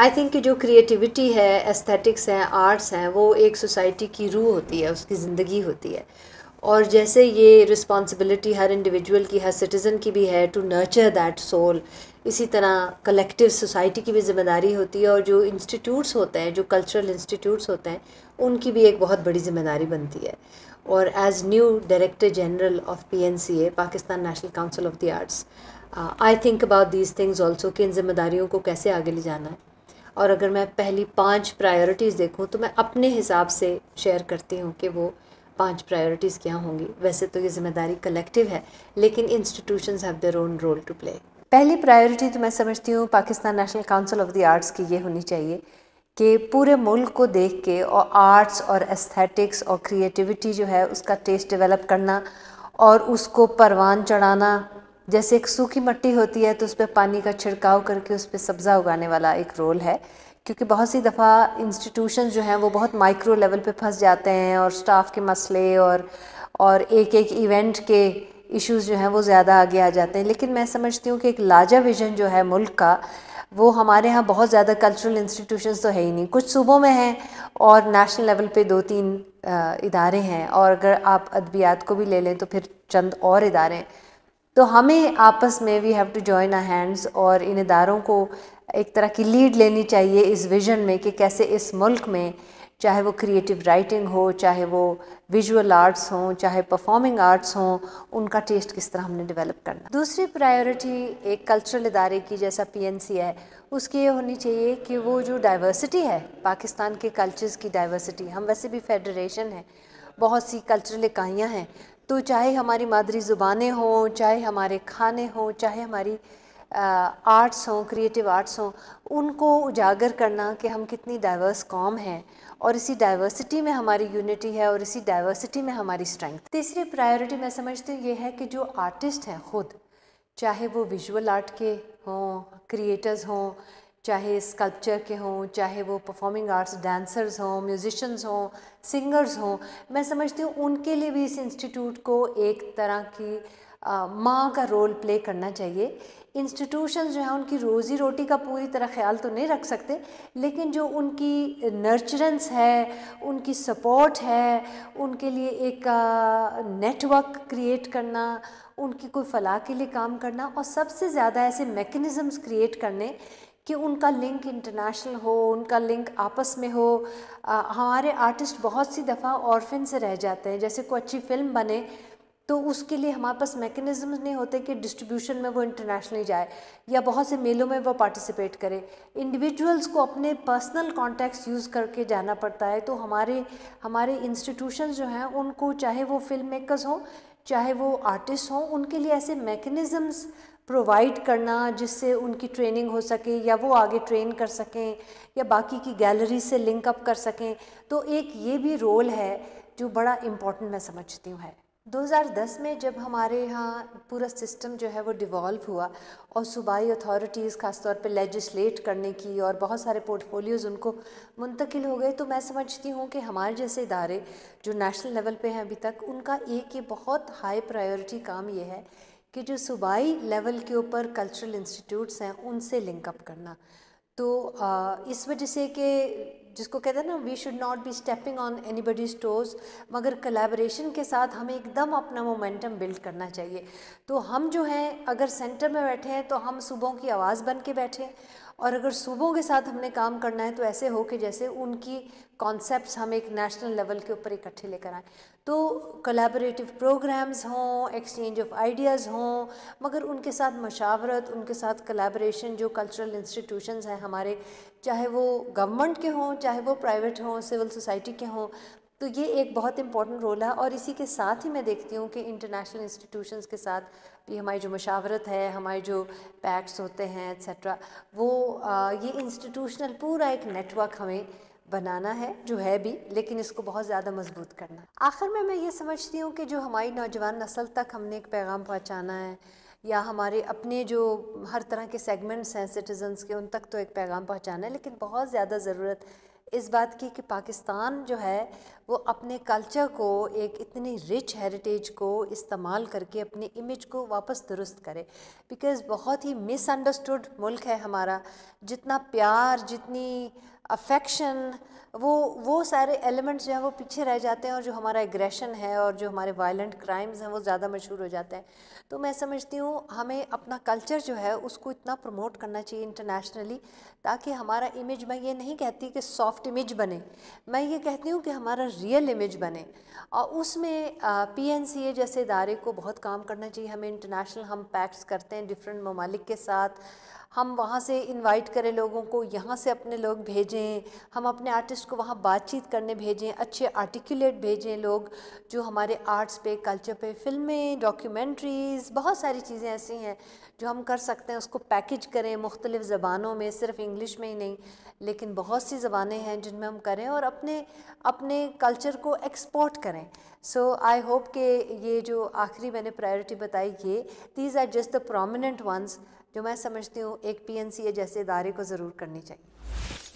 आई think जो creativity है aesthetics हैं आर्ट्स हैं वो एक सोसाइटी की रूह होती है उसकी ज़िंदगी होती है और जैसे ये रिस्पॉन्सिबिलिटी हर इंडिविजुअल की हर सिटीज़न की भी है टू नर्चर दैट सोल इसी तरह कलेक्टिव सोसाइटी की भी जिम्मेदारी होती है और जो इंस्टीट्यूट्स होते हैं जो कल्चरल इंस्टीट्यूट्स होते हैं उनकी भी एक बहुत बड़ी जिम्मेदारी बनती है और as new director general of P N C A Pakistan national council of the arts I think about these things also कि इन जिम्मेदारियों को कैसे आगे ले जाना है और अगर मैं पहली पांच प्रायोरिटीज़ देखूं तो मैं अपने हिसाब से शेयर करती हूँ कि वो पांच प्रायोरिटीज़ क्या होंगी वैसे तो ये जिम्मेदारी कलेक्टिव है लेकिन institutions have their own role to play पहली प्रायोरिटी तो मैं समझती हूँ Pakistan national council of the arts की ये होनी चाहिए कि पूरे मुल्क को देख के और आर्ट्स और एस्थेटिक्स और क्रिएटिविटी जो है उसका टेस्ट डेवलप करना और उसको परवान चढ़ाना जैसे एक सूखी मट्टी होती है तो उस पर पानी का छिड़काव करके उस पर सब्ज़ा उगाने वाला एक रोल है क्योंकि बहुत सी दफ़ा इंस्टीट्यूशन जो हैं वो बहुत माइक्रो लेवल पे फंस जाते हैं और स्टाफ के मसले और और एक एक इवेंट के इश्यूज जो हैं वो ज़्यादा आगे आ जाते हैं लेकिन मैं समझती हूँ कि एक लाजा विजन जो है मुल्क का वो हमारे यहाँ बहुत ज़्यादा कल्चरल इंस्टीट्यूशन तो है ही नहीं कुछ सूबों में हैं और नेशनल लेवल पे दो तीन इदारे हैं और अगर आप अदबियात को भी ले लें तो फिर चंद और इदारे हैं तो हमें आपस में we have to join a hands और इन इदारों को एक तरह की लीड लेनी चाहिए इस विज़न में कि कैसे इस मुल्क में चाहे वो क्रिएटिव राइटिंग हो चाहे वो विजुअल आर्ट्स हों चाहे परफॉर्मिंग आर्ट्स हों उनका टेस्ट किस तरह हमने डेवलप करना दूसरी प्रायोरिटी एक कल्चरल इदारे की जैसा पीएनसी है उसकी ये होनी चाहिए कि वो जो डाइवर्सिटी है पाकिस्तान के कल्चर्स की डाइवर्सिटी हम वैसे भी फेडरेशन है बहुत सी कल्चरल इकाइयाँ हैं तो चाहे हमारी मादरी ज़ुबानें हों चाहे हमारे खाने हों चाहे हमारी आर्ट्स हों क्रिएटिव आर्ट्स हों उनको उजागर करना कि हम कितनी डाइवर्स कॉम हैं और इसी डाइवर्सिटी में हमारी यूनिटी है और इसी डाइवर्सिटी में हमारी स्ट्रेंथ तीसरी प्रायोरिटी मैं समझती हूँ ये है कि जो आर्टिस्ट हैं ख़ुद चाहे वो विजुअल आर्ट के हों क्रिएटर्स हों चाहे स्कल्पचर के हों चाहे वो परफॉर्मिंग आर्ट्स डांसर्स हों म्यूजिशंस हों सिंगर्स हों मैं समझती हूँ उनके लिए भी इस इंस्टीट्यूट को एक तरह की माँ का रोल प्ले करना चाहिए इंस्टीट्यूशन जो हैं उनकी रोज़ी रोटी का पूरी तरह ख्याल तो नहीं रख सकते लेकिन जो उनकी नर्चरेंस है उनकी सपोर्ट है उनके लिए एक नेटवर्क क्रिएट करना उनकी कोई फलाह के लिए काम करना और सबसे ज़्यादा ऐसे मेकनिज़म्स क्रिएट करने कि उनका लिंक इंटरनेशनल हो उनका लिंक आपस में हो आ, हमारे आर्टिस्ट बहुत सी दफ़ा औरफिन से रह जाते हैं जैसे कोई अच्छी फिल्म बने तो उसके लिए हमारे पास मैकेनिज्म नहीं होते कि डिस्ट्रीब्यूशन में वो इंटरनेशनली जाए या बहुत से मेलों में वो पार्टिसिपेट करे इंडिविजुअल्स को अपने पर्सनल कॉन्टैक्ट्स यूज़ करके जाना पड़ता है तो हमारे हमारे इंस्टीट्यूशन जो हैं उनको चाहे वो फिल्म मेकर्स हों चाहे वो आर्टिस्ट हों उनके लिए ऐसे मैकेनिज़म्स प्रोवाइड करना जिससे उनकी ट्रेनिंग हो सके या वो आगे ट्रेन कर सकें या बाकी की गैलरी से लिंक अप कर सकें तो एक ये भी रोल है जो बड़ा इम्पोर्टेंट मैं समझती हूँ है 2010 में जब हमारे यहाँ पूरा सिस्टम जो है वो डिवॉल्व हुआ और सूबाई अथॉरिटीज़ ख़ासतौर पे लेजिस्लेट करने की और बहुत सारे पोर्टफोलियोज़ उनको मुंतकिल हो गए तो मैं समझती हूँ कि हमारे जैसे इदारे जो नेशनल लेवल पे हैं अभी तक उनका एक ये बहुत हाई प्रायोरिटी काम ये है कि जो सूबाई लेवल के ऊपर कल्चरल इंस्टीट्यूट्स हैं उनसे लिंकअप करना तो इस वजह से कि जिसको कहते हैं ना we should not be stepping on anybody stores मगर कलेबरेशन के साथ हमें एकदम अपना मोमेंटम बिल्ड करना चाहिए तो हम जो हैं अगर सेंटर में बैठे हैं तो हम सुबहों की आवाज़ बन के बैठे और अगर सुबहों के साथ हमने काम करना है तो ऐसे हो कि जैसे उनकी कॉन्सेप्ट्स हम एक नेशनल लेवल के ऊपर इकट्ठे लेकर आएँ तो कलेबरेटिव प्रोग्राम्स हों एक्सचेंज ऑफ आइडियाज़ हों मगर उनके साथ मशावरत उनके साथ कलेबरेशन जो कल्चरल इंस्टीट्यूशंस हैं हमारे चाहे वो गवर्नमेंट के हों चाहे वो प्राइवेट हों सिविल सोसाइटी के हों तो ये एक बहुत इंपॉर्टेंट रोल है और इसी के साथ ही मैं देखती हूँ कि इंटरनेशनल इंस्टीट्यूशंस के साथ भी हमारी जो मशावरत है हमारे जो पैक्ट्स होते हैं एट्सट्रा वो आ, ये इंस्टीट्यूशनल पूरा एक नेटवर्क हमें बनाना है जो है भी लेकिन इसको बहुत ज़्यादा मजबूत करना आखिर में मैं ये समझती हूँ कि जो हमारी नौजवान नस्ल तक हमने एक पैगाम पहुँचाना है या हमारे अपने जो हर तरह के सेगमेंट्स हैं सिटीज़न्स के उन तक तो एक पैगाम पहुँचाना है लेकिन बहुत ज़्यादा ज़रूरत इस बात की कि पाकिस्तान जो है वो अपने कल्चर को एक इतनी रिच हेरिटेज को इस्तेमाल करके अपने इमेज को वापस दुरुस्त करे बिकॉज़ बहुत ही मिसअंडरस्टूड मुल्क है हमारा जितना प्यार जितनी अफेक्शन वो वो सारे एलिमेंट्स जो हैं वो पीछे रह जाते हैं और जो हमारा एग्रेशन है और जो हमारे वायलेंट क्राइम्स हैं वो ज़्यादा मशहूर हो जाते हैं तो मैं समझती हूँ हमें अपना कल्चर जो है उसको इतना प्रमोट करना चाहिए इंटरनेशनली ताकि हमारा इमेज मैं ये नहीं कहती कि सॉफ्ट इमेज बने मैं ये कहती हूँ कि हमारा रियल इमेज बने और उसमें पी एन सी ए जैसे इदारे को बहुत काम करना चाहिए हमें इंटरनेशनल हम पैक्ट्स करते हैं डिफरेंट ममालिक के साथ हम वहाँ से इन्वाइट करें लोगों को यहाँ से अपने लोग भेजें भेजें हम अपने आर्टिस्ट को वहाँ बातचीत करने भेजें अच्छे आर्टिकुलेट भेजें लोग जो हमारे आर्ट्स पे कल्चर पे फिल्में डॉक्यूमेंट्रीज़ बहुत सारी चीज़ें ऐसी हैं जो हम कर सकते हैं उसको पैकेज करें मुख्तलिफ़ ज़बानों में सिर्फ इंग्लिश में ही नहीं लेकिन बहुत सी ज़बानें हैं जिनमें हम करें और अपने अपने कल्चर को एक्सपोर्ट करें सो आई होप के ये जो आखिरी मैंने प्रायोरिटी बताई ये these are just the prominent ones जो मैं समझती हूँ एक पीएनसीए जैसे इदारे को ज़रूर करनी चाहिए